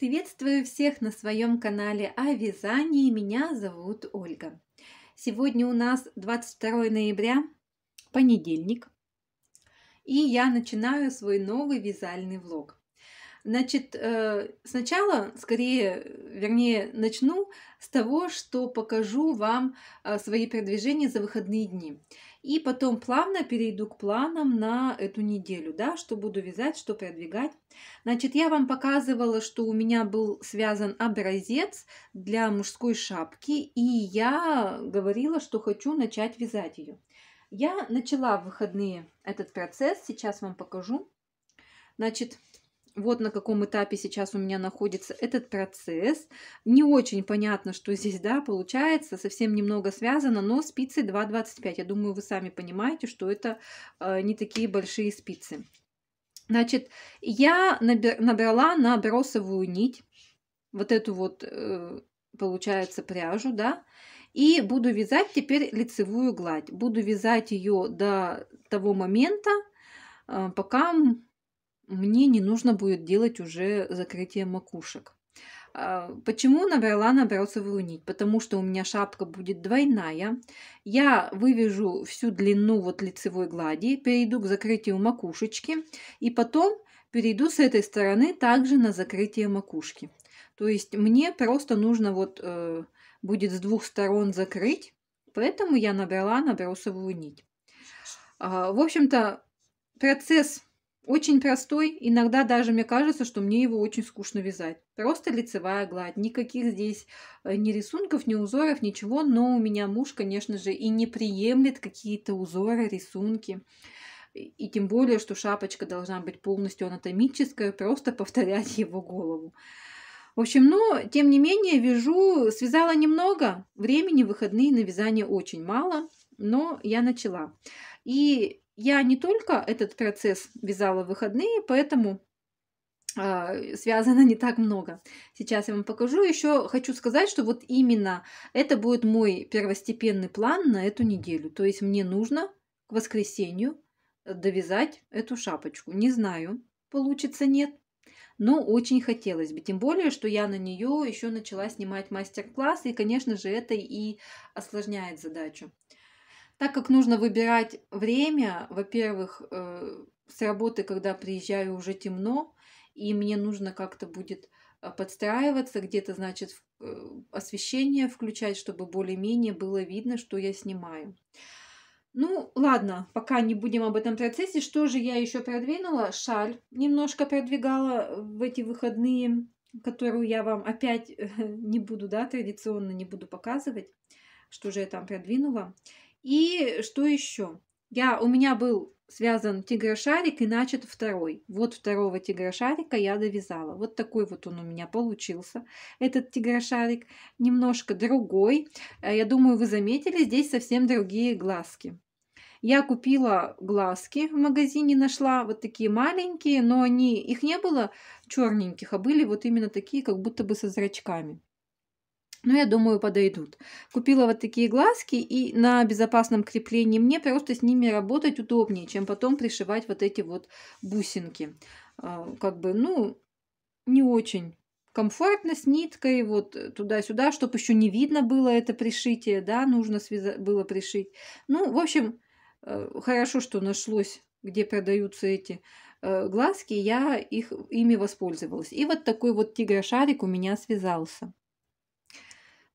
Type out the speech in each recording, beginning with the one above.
Приветствую всех на своем канале о вязании. Меня зовут Ольга. Сегодня у нас 22 ноября, понедельник. И я начинаю свой новый вязальный влог. Значит, э, сначала, скорее, вернее, начну с того, что покажу вам э, свои продвижения за выходные дни. И потом плавно перейду к планам на эту неделю, да, что буду вязать, что продвигать Значит, я вам показывала, что у меня был связан образец для мужской шапки, и я говорила, что хочу начать вязать ее. Я начала в выходные этот процесс, сейчас вам покажу. Значит, вот на каком этапе сейчас у меня находится этот процесс. Не очень понятно, что здесь, да, получается, совсем немного связано, но спицы 2,25. Я думаю, вы сами понимаете, что это э, не такие большие спицы. Значит, я набрала на бросовую нить вот эту вот, э, получается, пряжу, да, и буду вязать теперь лицевую гладь. Буду вязать ее до того момента, э, пока мне не нужно будет делать уже закрытие макушек. А, почему набрала набросовую нить? Потому что у меня шапка будет двойная. Я вывяжу всю длину вот лицевой глади, перейду к закрытию макушечки и потом перейду с этой стороны также на закрытие макушки. То есть мне просто нужно вот э, будет с двух сторон закрыть, поэтому я набрала набросовую нить. Э, а, в общем-то процесс очень простой, иногда даже мне кажется, что мне его очень скучно вязать. Просто лицевая гладь, никаких здесь э, ни рисунков, ни узоров, ничего, но у меня муж, конечно же, и не приемлет какие-то узоры, рисунки. И тем более, что шапочка должна быть полностью анатомическая, просто повторять его голову. В общем, ну, тем не менее, вяжу, связала немного, времени, выходные на вязание очень мало, но я начала. И я не только этот процесс вязала в выходные, поэтому а, связано не так много. Сейчас я вам покажу. Еще хочу сказать, что вот именно это будет мой первостепенный план на эту неделю. То есть мне нужно к воскресенью довязать эту шапочку. Не знаю, получится нет, но очень хотелось бы. Тем более, что я на нее еще начала снимать мастер-класс, и, конечно же, это и осложняет задачу. Так как нужно выбирать время, во-первых, э, с работы, когда приезжаю, уже темно, и мне нужно как-то будет э, подстраиваться, где-то, значит, э, освещение включать, чтобы более-менее было видно, что я снимаю. Ну, ладно, пока не будем об этом процессе. Что же я еще продвинула? Шаль немножко продвигала в эти выходные, которую я вам опять не буду, да, традиционно не буду показывать, что же я там продвинула. И что еще? Я, у меня был связан тигрошарик и начат второй. Вот второго тигрошарика я довязала. Вот такой вот он у меня получился, этот тигрошарик. Немножко другой. Э, я думаю, вы заметили, здесь совсем другие глазки. Я купила глазки в магазине, нашла вот такие маленькие, но они, их не было черненьких, а были вот именно такие, как будто бы со зрачками. Ну, я думаю, подойдут. Купила вот такие глазки, и на безопасном креплении мне просто с ними работать удобнее, чем потом пришивать вот эти вот бусинки. А, как бы, ну, не очень комфортно с ниткой, вот э, туда-сюда, чтобы еще не видно было это пришитие, да, нужно было пришить. Ну, в общем, э, хорошо, что нашлось, где продаются эти э, глазки, я их, ими воспользовалась. И вот такой вот шарик у меня связался.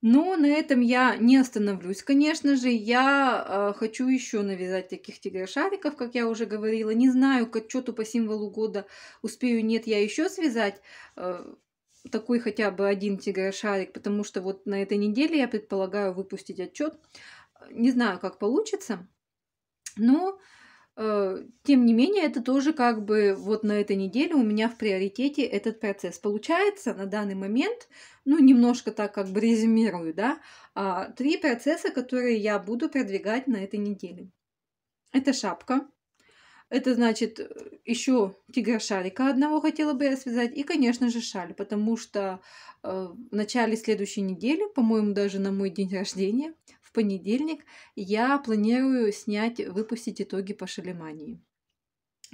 Но на этом я не остановлюсь, конечно же. Я э, хочу еще навязать таких тигр-шариков, как я уже говорила. Не знаю, к отчету по символу года успею, нет, я еще связать э, такой хотя бы один тигр-шарик, потому что вот на этой неделе я предполагаю выпустить отчет. Не знаю, как получится, но... Э, тем не менее, это тоже как бы вот на этой неделе у меня в приоритете этот процесс. Получается на данный момент, ну, немножко так как бы резюмирую, да, а, три процесса, которые я буду продвигать на этой неделе. Это шапка, это значит э, еще тигра шарика одного хотела бы я связать и, конечно же, шаль, потому что э, в начале следующей недели, по-моему, даже на мой день рождения, понедельник я планирую снять, выпустить итоги по шалимании.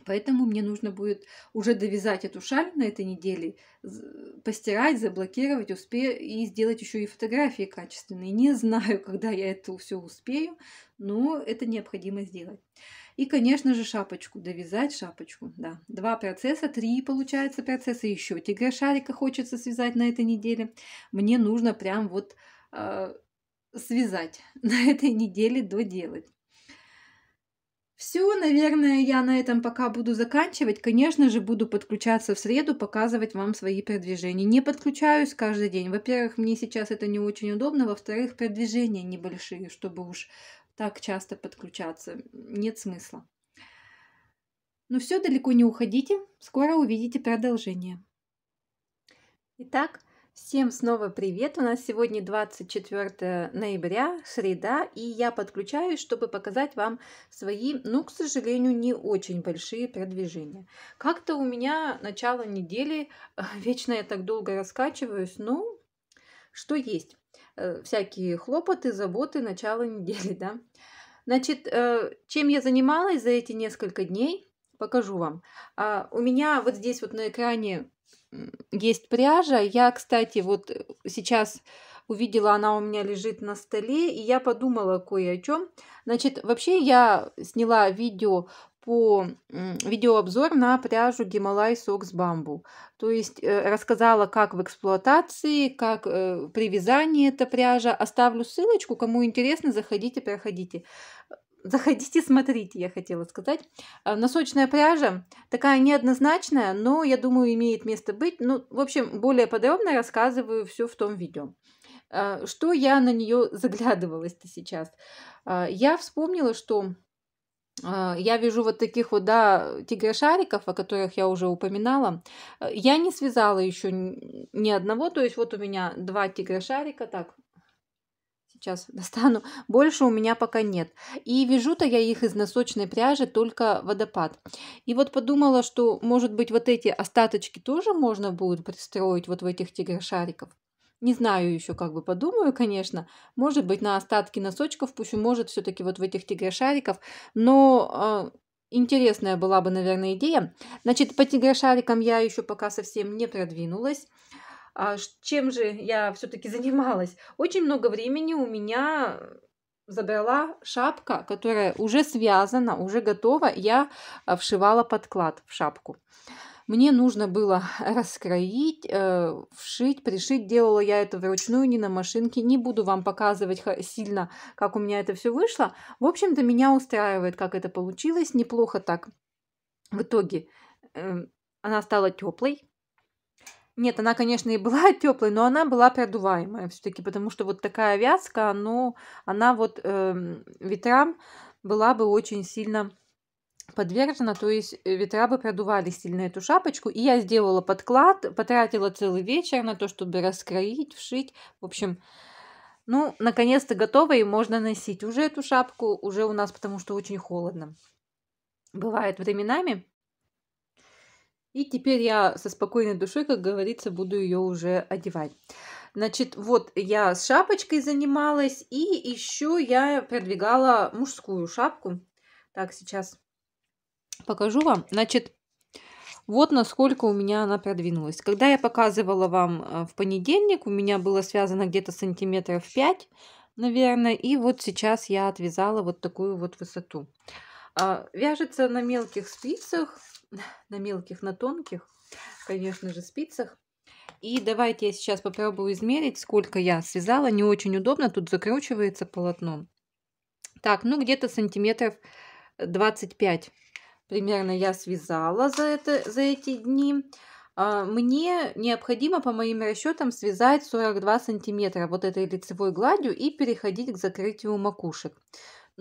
Поэтому мне нужно будет уже довязать эту шаль на этой неделе, постирать, заблокировать, успе и сделать еще и фотографии качественные. Не знаю, когда я это все успею, но это необходимо сделать. И, конечно же, шапочку, довязать шапочку, да. Два процесса, три, получается, процесса, еще тигра шарика хочется связать на этой неделе. Мне нужно прям вот а, связать, на этой неделе доделать. Все, наверное, я на этом пока буду заканчивать. Конечно же, буду подключаться в среду, показывать вам свои продвижения. Не подключаюсь каждый день. Во-первых, мне сейчас это не очень удобно. Во-вторых, продвижения небольшие, чтобы уж так часто подключаться. Нет смысла. Но ну все, далеко не уходите. Скоро увидите продолжение. Итак, Всем снова привет! У нас сегодня 24 ноября, среда, и я подключаюсь, чтобы показать вам свои, ну, к сожалению, не очень большие продвижения. Как-то у меня начало недели, а, вечно я так долго раскачиваюсь, ну, что есть. Э, всякие хлопоты, заботы, начало недели, да. Значит, э, чем я занималась за эти несколько дней, покажу вам. А, у меня вот здесь вот на экране есть пряжа. Я, кстати, вот э, сейчас увидела, она у меня лежит на столе, и я подумала кое о чем. Значит, вообще я сняла видео по видеообзор на пряжу Гималай Сокс Бамбу. То есть э, рассказала, как в эксплуатации, как э, при вязании эта пряжа. Оставлю ссылочку, кому интересно, заходите, проходите. Заходите, смотрите, я хотела сказать. Э, носочная пряжа такая неоднозначная, но я думаю, имеет место быть. Ну, в общем, более подробно рассказываю все в том видео. Э, что я на нее заглядывалась-то сейчас? Э, я вспомнила, что я вижу вот таких вот, да, тигрошариков, о которых я уже упоминала. Я не связала еще ни одного, то есть вот у меня два тигрошарика, так, сейчас достану, больше у меня пока нет. И вяжу-то я их из носочной пряжи, только водопад. И вот подумала, что, может быть, вот эти остаточки тоже можно будет пристроить вот в этих тигр-шариков. Не знаю еще, как бы подумаю, конечно. Может быть, на остатки носочков пущу, может, все-таки вот в этих тигр-шариков. Но а, Интересная была бы, наверное, идея. Значит, по тигрошарикам я еще пока совсем не продвинулась. А чем же я все-таки занималась? Очень много времени у меня э, забрала шапка, которая уже связана, уже готова. Я э, вшивала подклад в шапку. Мне нужно было раскроить, э, вшить, пришить. Делала я это вручную, не на машинке. Не буду вам показывать сильно, как у меня это все вышло. В общем-то, меня устраивает, как это получилось. Неплохо так. В итоге эм, она стала теплой, нет, она, конечно, и была теплой, но она была продуваемая все-таки, потому что вот такая вязка, ну, она вот э, ветрам была бы очень сильно подвержена, то есть э, ветра бы продували сильно эту шапочку. И я сделала подклад, потратила целый вечер на то, чтобы раскроить, вшить. В общем, ну, наконец-то готова и можно носить уже эту шапку, уже у нас, потому что очень холодно. Бывает временами, и теперь я со спокойной душой, как говорится, буду ее уже одевать. Значит, вот я с шапочкой занималась, и еще я продвигала мужскую шапку. Так, сейчас покажу вам. Значит, вот насколько у меня она продвинулась. Когда я показывала вам э, в понедельник, у меня было связано где-то сантиметров 5, наверное, и вот сейчас я отвязала вот такую вот высоту. А, вяжется на мелких спицах, на мелких, на тонких, конечно же, спицах. И давайте я сейчас попробую измерить, сколько я связала. Не очень удобно, тут закручивается полотно. Так, ну где-то сантиметров 25 примерно я связала за, это, за эти дни. А, мне необходимо по моим расчетам связать 42 сантиметра вот этой лицевой гладью и переходить к закрытию макушек.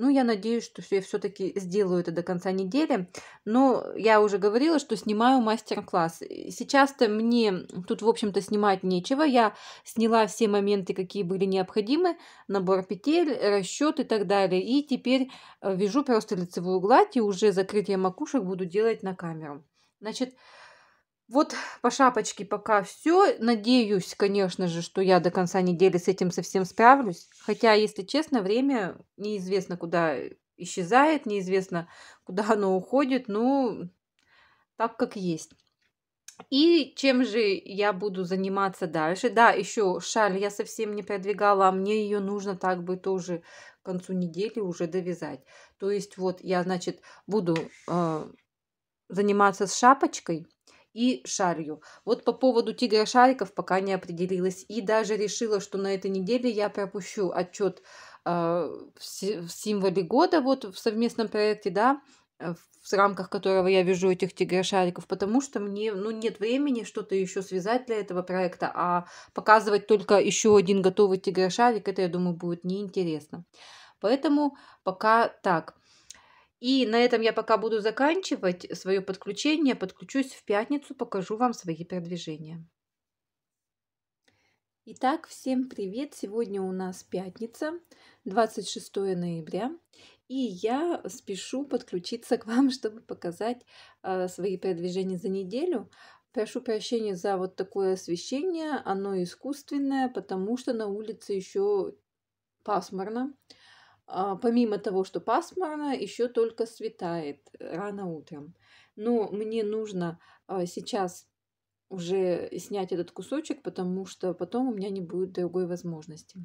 Ну, я надеюсь, что я все-таки сделаю это до конца недели. Но я уже говорила, что снимаю мастер-класс. Сейчас-то мне тут, в общем-то, снимать нечего. Я сняла все моменты, какие были необходимы. Набор петель, расчет и так далее. И теперь э, вяжу просто лицевую гладь и уже закрытие макушек буду делать на камеру. Значит, вот по шапочке пока все. Надеюсь, конечно же, что я до конца недели с этим совсем справлюсь. Хотя, если честно, время неизвестно, куда исчезает, неизвестно, куда оно уходит. Ну, так как есть. И чем же я буду заниматься дальше? Да, еще шаль я совсем не продвигала, а мне ее нужно так бы тоже к концу недели уже довязать. То есть вот я, значит, буду э, заниматься с шапочкой и шарью. Вот по поводу тигра шариков пока не определилась. И даже решила, что на этой неделе я пропущу отчет э, а, в символе года, вот в совместном проекте, да, э, в рамках которого я вяжу этих шариков, потому что мне ну, нет времени что-то еще связать для этого проекта, а показывать только еще один готовый шарик, это, я думаю, будет неинтересно. Поэтому пока так. И на этом я пока буду заканчивать свое подключение. Подключусь в пятницу, покажу вам свои продвижения. Итак, всем привет! Сегодня у нас пятница, 26 ноября, и я спешу подключиться к вам, чтобы показать э, свои продвижения за неделю. Прошу прощения за вот такое освещение, оно искусственное, потому что на улице еще пасмурно. Э, а, помимо того, что пасмурно, еще только светает э, рано утром. Но мне нужно а, сейчас уже снять этот кусочек, потому что потом у меня не будет другой возможности.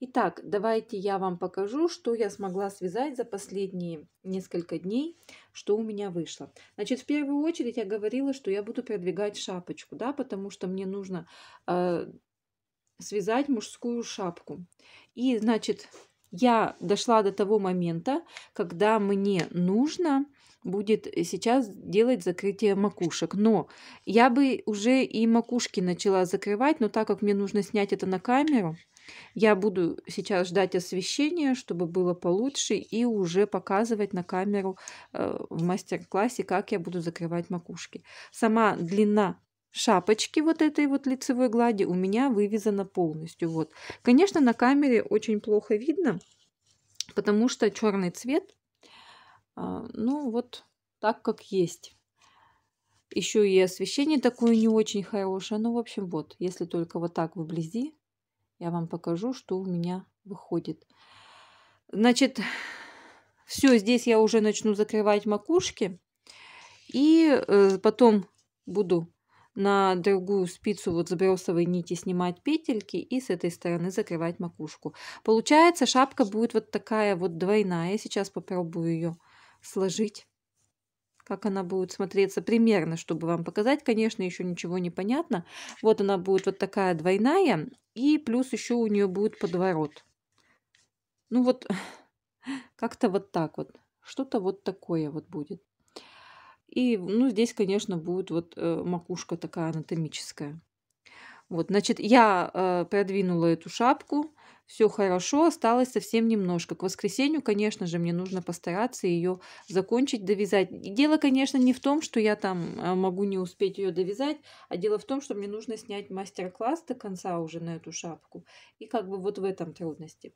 Итак, давайте я вам покажу, что я смогла связать за последние несколько дней, что у меня вышло. Значит, в первую очередь я говорила, что я буду продвигать шапочку, да, потому что мне нужно э, связать мужскую шапку. И, значит, я дошла до того момента, когда мне нужно будет сейчас делать закрытие макушек. Но я бы уже и макушки начала закрывать, но так как мне нужно снять это на камеру, я буду сейчас ждать освещения, чтобы было получше, и уже показывать на камеру э, в мастер-классе, как я буду закрывать макушки. Сама длина шапочки вот этой вот лицевой глади у меня вывязана полностью. Вот. Конечно, на камере очень плохо видно, потому что черный цвет, а, ну вот так как есть. Еще и освещение такое не очень хорошее. Ну, в общем, вот, если только вот так вблизи, я вам покажу, что у меня выходит. Значит, все, здесь я уже начну закрывать макушки. И э, потом буду на другую спицу вот с бросовой нити снимать петельки и с этой стороны закрывать макушку. Получается шапка будет вот такая вот двойная. Я сейчас попробую ее сложить как она будет смотреться примерно, чтобы вам показать. Конечно, еще ничего не понятно. Вот она будет вот такая двойная, и плюс еще у нее будет подворот. Ну вот, как-то вот так вот. Что-то вот такое вот будет. И, ну, здесь, конечно, будет вот э, макушка такая анатомическая. Вот, значит, я э, продвинула эту шапку, все хорошо, осталось совсем немножко. К воскресенью, конечно же, мне нужно постараться ее закончить, довязать. И дело, конечно, не в том, что я там э, могу не успеть ее довязать, а дело в том, что мне нужно снять мастер-класс до конца уже на эту шапку. И как бы вот в этом трудности.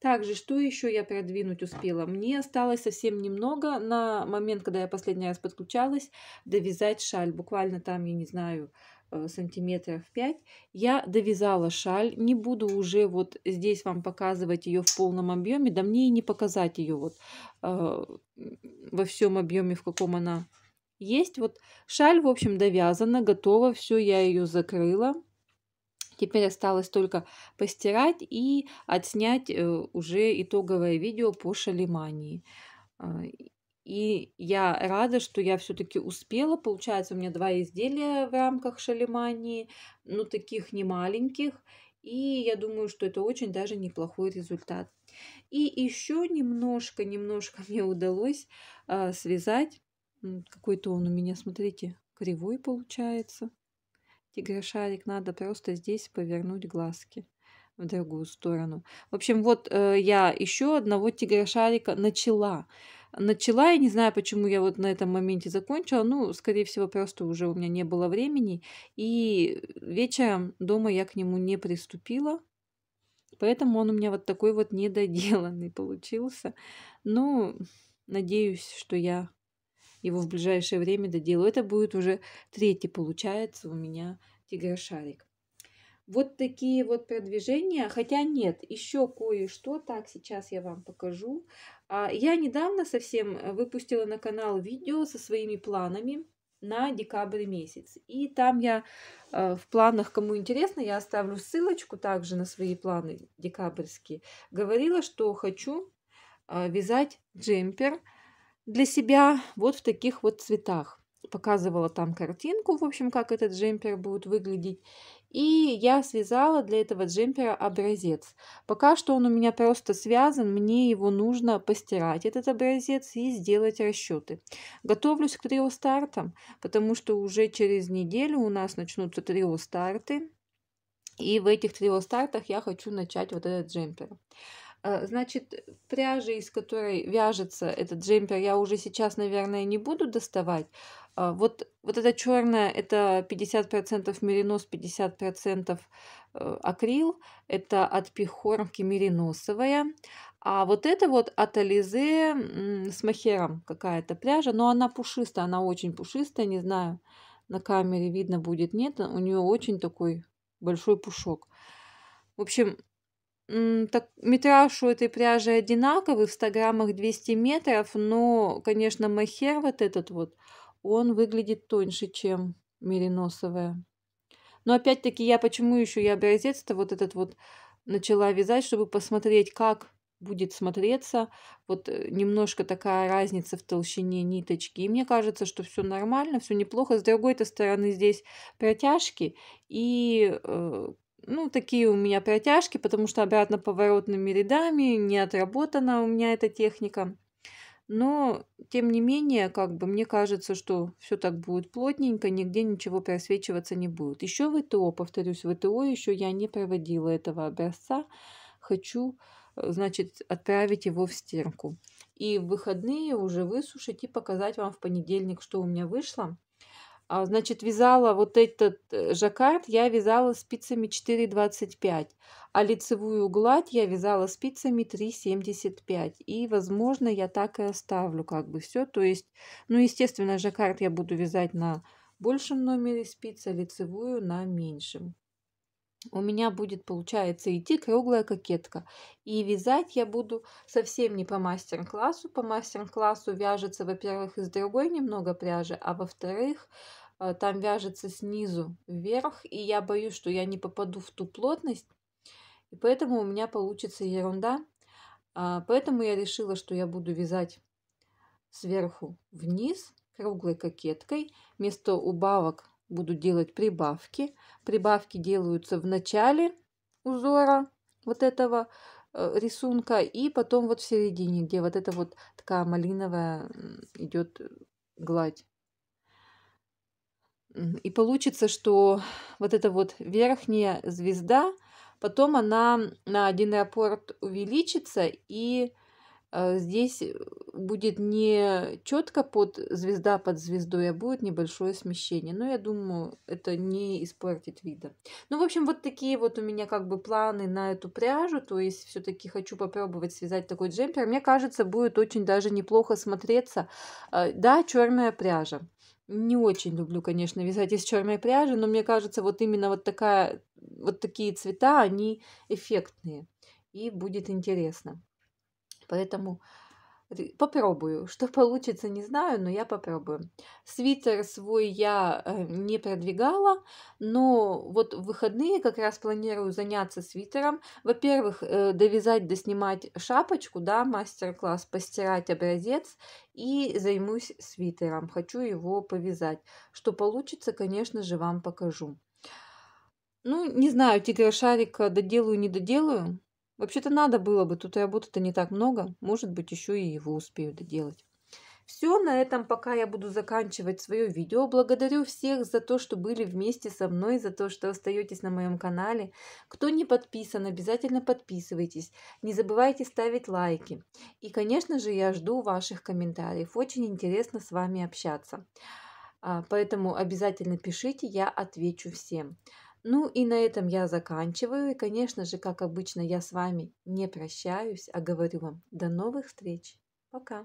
Также, что еще я продвинуть успела? Мне осталось совсем немного на момент, когда я последний раз подключалась, довязать шаль. Буквально там, я не знаю, э, сантиметров 5 я довязала шаль не буду уже вот здесь вам показывать ее в полном объеме да мне и не показать ее вот э, во всем объеме в каком она есть вот шаль в общем довязана готова все я ее закрыла Теперь осталось только постирать и отснять э, уже итоговое видео по шалимании. А, и я рада, что я все-таки успела. Получается, у меня два изделия в рамках шалимании, но ну, таких не маленьких. И я думаю, что это очень даже неплохой результат. И еще немножко, немножко мне удалось э, связать. Какой-то он у меня, смотрите, кривой получается. Тигрошарик надо просто здесь повернуть глазки в другую сторону. В общем, вот э, я еще одного тигрошарика начала. Начала, я не знаю, почему я вот на этом моменте закончила. Ну, скорее всего, просто уже у меня не было времени. И вечером дома я к нему не приступила. Поэтому он у меня вот такой вот недоделанный получился. Ну, надеюсь, что я его в ближайшее время доделаю. Это будет уже третий, получается, у меня тигр шарик Вот такие вот продвижения, хотя нет, еще кое-что, так, сейчас я вам покажу. А, я недавно совсем э, выпустила на канал видео со своими планами на декабрь месяц. И там я э, в планах, кому интересно, я оставлю ссылочку также на свои планы декабрьские. Говорила, что хочу э, вязать джемпер для себя вот в таких вот цветах. Показывала там картинку, в общем, как этот джемпер будет выглядеть. И я связала для этого джемпера образец. Пока что он у меня просто связан, мне его нужно постирать, этот образец, и сделать расчеты. Готовлюсь к трио-стартам, потому что уже через неделю у нас начнутся трио-старты. И в этих трио-стартах я хочу начать вот этот джемпер. А, значит, э, пряжи из которой вяжется этот джемпер, я уже сейчас, наверное, не буду доставать. А, вот, вот эта черная, это 50% меринос, 50% э, акрил. Это от пихормки мериносовая. А вот это вот от Ализе с махером какая-то пряжа. Но она пушистая, она очень пушистая, не знаю, на камере видно будет, нет. У нее очень такой большой пушок. В общем, так, метраж у этой пряжи одинаковый, в 100 граммах 200 метров, но, конечно, махер вот этот вот, он выглядит тоньше, чем мериносовая. Но опять-таки я почему еще я образец-то вот этот вот начала вязать, чтобы посмотреть, как будет смотреться. Вот э, немножко такая разница в толщине ниточки. И мне кажется, что все нормально, все неплохо. С другой-то стороны здесь протяжки и э, ну, такие у меня протяжки, потому что обратно поворотными рядами не отработана у меня эта техника. Но, тем не менее, как бы мне кажется, что все так будет плотненько, нигде ничего просвечиваться не будет. Еще в ВТО, повторюсь, в ВТО еще я не проводила этого образца. Хочу, э, значит, отправить его в стирку. И в выходные уже высушить и показать вам в понедельник, что у меня вышло. А, значит, вязала вот этот э, жаккард, я вязала спицами 4,25, а лицевую гладь я вязала спицами 3,75. И, возможно, я так и оставлю как бы все. То есть, ну, естественно, жаккард я буду вязать на большем номере спиц, а лицевую на меньшем. У меня будет, получается, идти круглая кокетка. И вязать я буду совсем не по мастер-классу. По мастер-классу вяжется, во-первых, из другой немного пряжи, а во-вторых, Э, там вяжется снизу вверх, и я боюсь, что я не попаду в ту плотность, и поэтому у меня получится ерунда. А, поэтому я решила, что я буду вязать сверху вниз круглой кокеткой. Вместо убавок буду делать прибавки. Прибавки делаются в начале узора вот этого э, рисунка и потом вот в середине, где вот эта вот такая малиновая идет гладь. И получится, что вот эта вот верхняя звезда, потом она на один раппорт увеличится, и э, здесь будет не четко под звезда под звездой, а будет небольшое смещение. Но я думаю, это не испортит вида. Ну, в общем, вот такие вот у меня как бы планы на эту пряжу. То есть, все-таки хочу попробовать связать такой джемпер. Мне кажется, будет очень даже неплохо смотреться. Э, да, черная пряжа не очень люблю, конечно, вязать из черной пряжи, но мне кажется, вот именно вот, такая, вот такие цвета, они эффектные. И будет интересно. Поэтому Попробую. Что получится, не знаю, но я попробую. Свитер свой я э, не продвигала, но вот в выходные как раз планирую заняться свитером. Во-первых, э, довязать, доснимать шапочку, да, мастер-класс, постирать образец и займусь свитером. Хочу его повязать. Что получится, конечно же, вам покажу. Ну, не знаю, тигра шарика доделаю, не доделаю. Вообще-то надо было бы, тут и работы-то не так много. Может быть, еще и его успею доделать. Все, на этом пока я буду заканчивать свое видео. Благодарю всех за то, что были вместе со мной, за то, что остаетесь на моем канале. Кто не подписан, обязательно подписывайтесь. Не забывайте ставить лайки. И, конечно же, я жду ваших комментариев. Очень интересно с вами общаться. А, поэтому обязательно пишите, я отвечу всем. Ну и на этом я заканчиваю. И, конечно же, как обычно, я с вами не прощаюсь, а говорю вам до новых встреч. Пока!